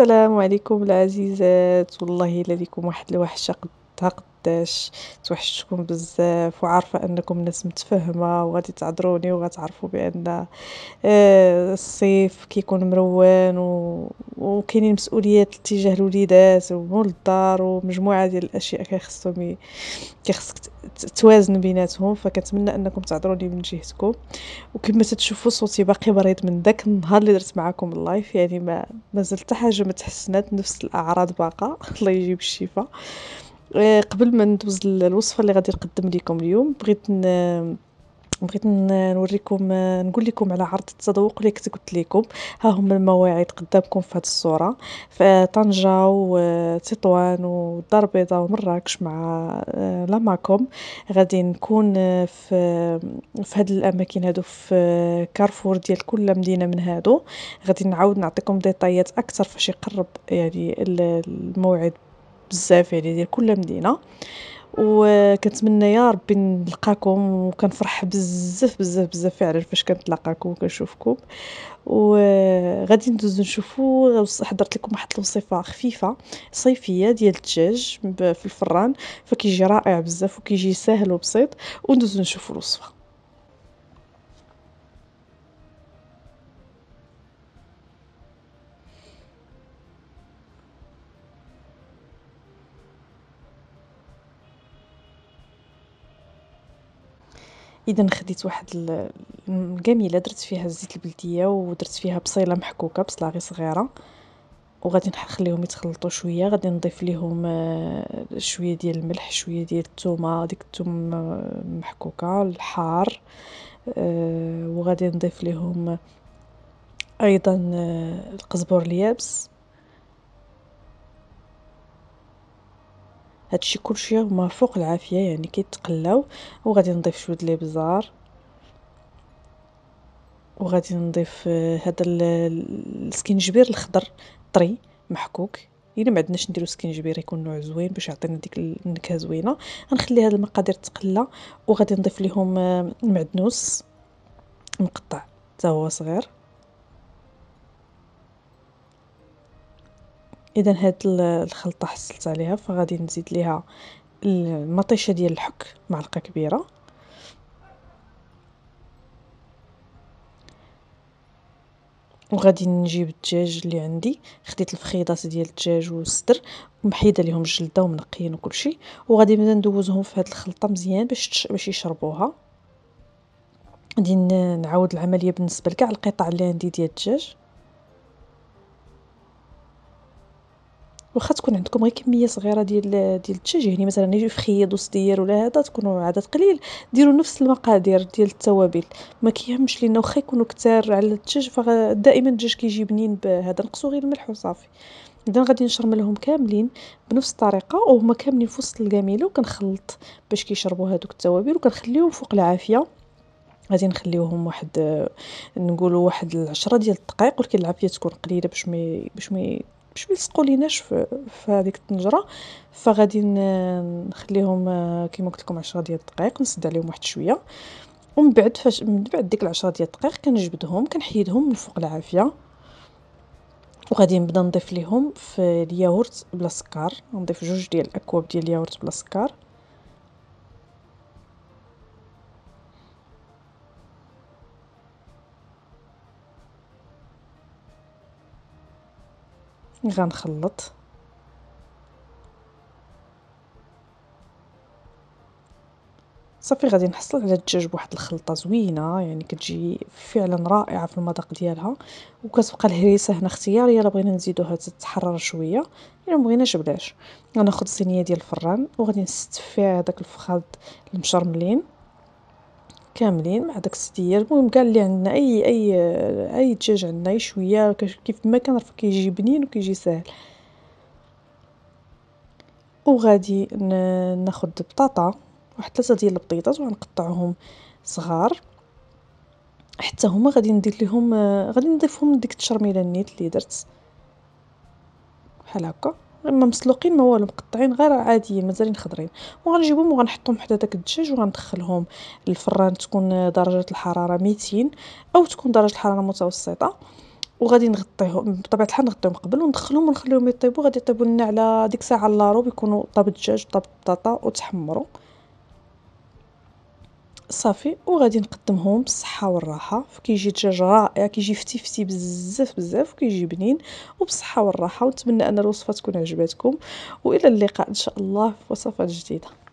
السلام عليكم العزيزات والله الا ليكم واحد الوحشه قدها قداش توحشتكم بزاف وعارفه انكم ناس متفهمه وغادي تعذروني وغتعرفوا بان آه، الصيف كيكون مروان و... وكاينين مسؤوليات تجاه الوليدات ومول الدار ومجموعه ديال الاشياء كيخصهم كيخصك توازن بيناتهم فكنتمنى انكم تعذروا لي من جهتكم وكما تتشوفوا صوتي باقي مريض من داك النهار اللي درت معكم اللايف يعني ما مازال حتى حاجه ما تحسنات نفس الاعراض باقا الله يجيب الشفاء آه، قبل ما ندوز للوصفه اللي غادي نقدم لكم اليوم بغيت بغيت نوريكم نقول لكم على عرض التذوق اللي كنت قلت لكم ها هما المواعيد قدامكم في هذه الصوره فطنجه وتطوان والدار البيضاء ومراكش مع آه، لاماكوم غادي نكون آه، في في هاد الاماكن هادو في آه، كارفور ديال كل مدينه من هادو غادي نعاود نعطيكم ديطايات اكثر فاش يقرب يعني الموعد بزاف يعني ديال كل مدينه وكنتمنى يا ربي نلقاكم وكنفرح بزاف بزاف بزاف فعلا فاش كنتلاقاكم وكنشوفكم وغادي ندوز نشوفو حضرت لكم واحد الوصفه خفيفه صيفيه ديال الدجاج في الفران فكيجي رائع بزاف وكيجي ساهل وبسيط وندوز نشوفو الوصفه اذا خديت واحد القميله درت فيها الزيت البلديه ودرت فيها بصيله محكوكه بصله غير صغيره وغادي نخليهم يتخلطوا شويه غادي نضيف ليهم آه، شويه ديال الملح شويه ديال الثومه ديك الثوم آه، محكوكه الحار آه، وغادي نضيف ليهم ايضا القزبر اليابس هادشي كلشي هما فوق العافيه يعني كيتقلاو وغادي نضيف شويه الابزار وغادي نضيف آه، هذا السكينجبير الخضر طري محكوك الا ما عندناش نديرو سكينجبير يكون نوع زوين باش يعطينا ديك النكهه زوينه غنخلي هاد المقادير تقلى وغادي نضيف ليهم المعدنوس آه، مقطع حتى هو صغير اذا هاد الخلطه حصلت عليها فغادي نزيد ليها المطيشه ديال الحك معلقه كبيره وغادي نجيب الدجاج اللي عندي خديت الفخيضات ديال الدجاج والصدر ومحيده ليهم الجلده ومنقيين وكلشي وغادي نبدا ندوزهم في هاد الخلطه مزيان باش تش... باش يشربوها غادي نعاود العمليه بالنسبه لكاع القطع اللي عندي ديال الدجاج واخا تكون عندكم غير كميه صغيره ديال ديال الدجاج يعني مثلا جوج فخيد وصدير ولا هذا تكونوا عدد قليل ديروا نفس المقادير ديال التوابل ما كيهمش لينا واخا يكونوا كثار على الدجاج فدائما الدجاج كيجي بنين بهذا نقصوا غير الملح وصافي اذا غادي نشرملهم كاملين بنفس الطريقه وهما كاملين في وسط الكميله وكنخلط باش كيشربوا هذوك التوابل وكنخليهم فوق العافيه غادي نخليوهم واحد نقولوا واحد العشرة ديال الدقائق ولكن العافيه تكون قليله باش ما باش مي باش ما ليناش في, في هذيك الطنجره فغادي نخليهم آه، كما قلت لكم 10 ديال الدقائق نسد عليهم واحد شويه ومن بعد فاش من بعد ديك 10 ديال الدقائق كنجبدهم كنحيدهم من فوق العافيه وغادي نبدا نضيف ليهم في الياورت بلا سكر نضيف جوج ديال الاكواب ديال الياورت بلا سكر غنخلط صافي غادي نحصل على الدجاج بواحد الخلطه زوينه يعني كتجي فعلا رائعه في المذاق ديالها وكتبقى الهريسه هنا اختياريه الا بغينا نزيدوها تتحرر شويه الا يعني مبغيناش بلاش غناخذ صينيه ديال الفران وغادي نستف فيها داك الفخاد المشرملين كاملين مع داك السدير المهم كاع لي عندنا اي اي اي دجاج عندنا اي شويه كيف ما كنعرفو كيجي بنين وكيجي ساهل وغادي ناخذ بطاطا واحد ثلاثه ديال البطيطات وغنقطعهم صغار حتى هما غادي ندير لهم آه، غادي نضيفهم ديك التشرميله النيت اللي درت بحال هكا اما مسلوقين ما والو مقطعين غير عاديين مازالين خضرين وغنجيبهم وغنحطهم حدا داك الدجاج وغندخلهم الفران تكون درجه الحراره 200 او تكون درجه الحراره متوسطه وغادي نغطيهم بطبيعه الحال نغطيهم قبل وندخلهم ونخليهم يطيبوا غادي يطيبوا لنا على ديك الساعه لا يكونو طاب الدجاج طاب البطاطا وتحمروا صافي وغادي نقدمهم بالصحه والراحه كيجي دجاج رائع كيجي فتيفتي بزاف بزاف وكيجي بنين وبالصحه والراحه ونتمنى ان الوصفه تكون عجبتكم والى اللقاء ان شاء الله في وصفات جديده